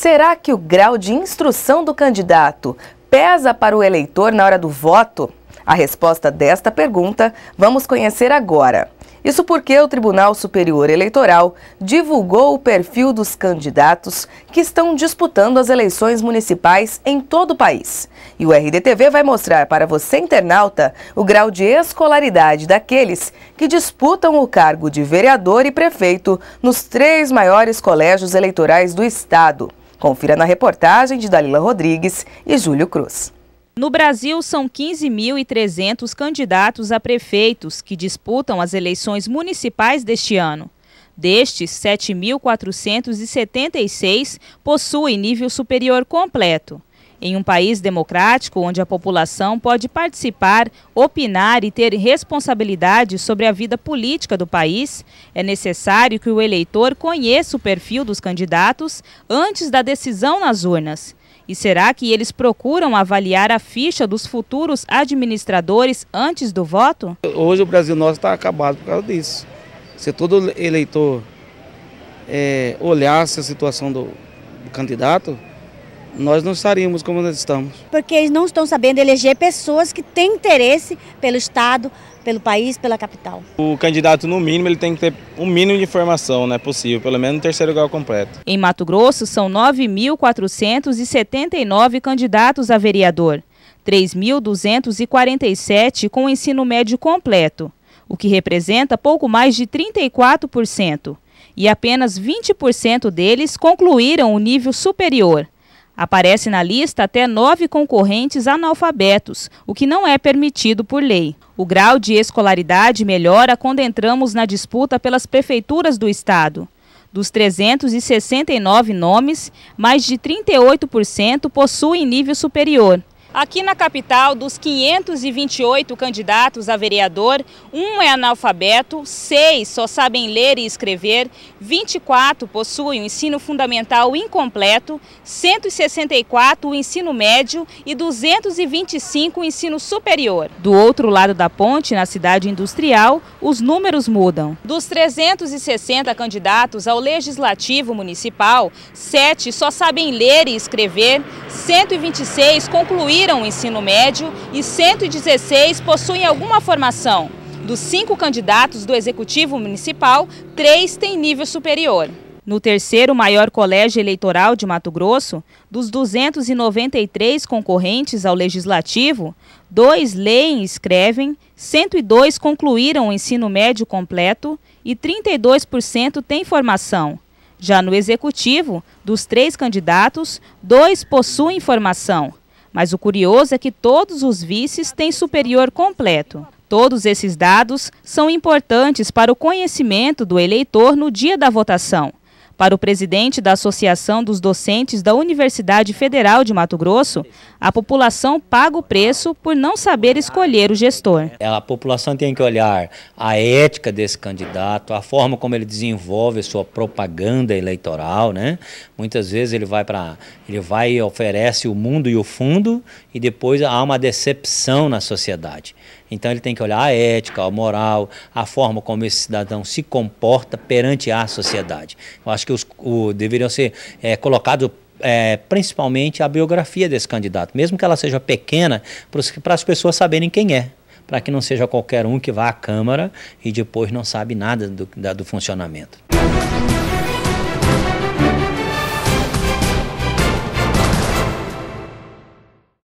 Será que o grau de instrução do candidato pesa para o eleitor na hora do voto? A resposta desta pergunta vamos conhecer agora. Isso porque o Tribunal Superior Eleitoral divulgou o perfil dos candidatos que estão disputando as eleições municipais em todo o país. E o RDTV vai mostrar para você, internauta, o grau de escolaridade daqueles que disputam o cargo de vereador e prefeito nos três maiores colégios eleitorais do estado. Confira na reportagem de Dalila Rodrigues e Júlio Cruz. No Brasil, são 15.300 candidatos a prefeitos que disputam as eleições municipais deste ano. Destes, 7.476 possuem nível superior completo. Em um país democrático, onde a população pode participar, opinar e ter responsabilidade sobre a vida política do país, é necessário que o eleitor conheça o perfil dos candidatos antes da decisão nas urnas. E será que eles procuram avaliar a ficha dos futuros administradores antes do voto? Hoje o Brasil nosso está acabado por causa disso. Se todo eleitor é, olhasse a situação do, do candidato, nós não estaríamos como nós estamos. Porque eles não estão sabendo eleger pessoas que têm interesse pelo Estado, pelo país, pela capital. O candidato, no mínimo, ele tem que ter o um mínimo de informação né, possível, pelo menos um terceiro grau completo. Em Mato Grosso, são 9.479 candidatos a vereador, 3.247 com ensino médio completo, o que representa pouco mais de 34%. E apenas 20% deles concluíram o nível superior. Aparece na lista até nove concorrentes analfabetos, o que não é permitido por lei. O grau de escolaridade melhora quando entramos na disputa pelas prefeituras do Estado. Dos 369 nomes, mais de 38% possuem nível superior. Aqui na capital, dos 528 candidatos a vereador, um é analfabeto, seis só sabem ler e escrever, 24 possuem o ensino fundamental incompleto, 164 o ensino médio e 225 o ensino superior. Do outro lado da ponte, na cidade industrial, os números mudam. Dos 360 candidatos ao Legislativo Municipal, sete só sabem ler e escrever, 126 concluíram concluíram o ensino médio e 116 possuem alguma formação. Dos cinco candidatos do Executivo Municipal, três têm nível superior. No terceiro maior colégio eleitoral de Mato Grosso, dos 293 concorrentes ao Legislativo, dois leem e escrevem, 102 concluíram o ensino médio completo e 32% têm formação. Já no executivo, dos três candidatos, dois possuem formação, mas o curioso é que todos os vices têm superior completo. Todos esses dados são importantes para o conhecimento do eleitor no dia da votação. Para o presidente da Associação dos Docentes da Universidade Federal de Mato Grosso, a população paga o preço por não saber escolher o gestor. É, a população tem que olhar a ética desse candidato, a forma como ele desenvolve sua propaganda eleitoral, né? Muitas vezes ele vai para ele vai e oferece o mundo e o fundo e depois há uma decepção na sociedade. Então ele tem que olhar a ética, a moral, a forma como esse cidadão se comporta perante a sociedade. Eu acho que os, o, deveriam ser é, colocados é, principalmente a biografia desse candidato, mesmo que ela seja pequena, para as pessoas saberem quem é. Para que não seja qualquer um que vá à Câmara e depois não sabe nada do, da, do funcionamento.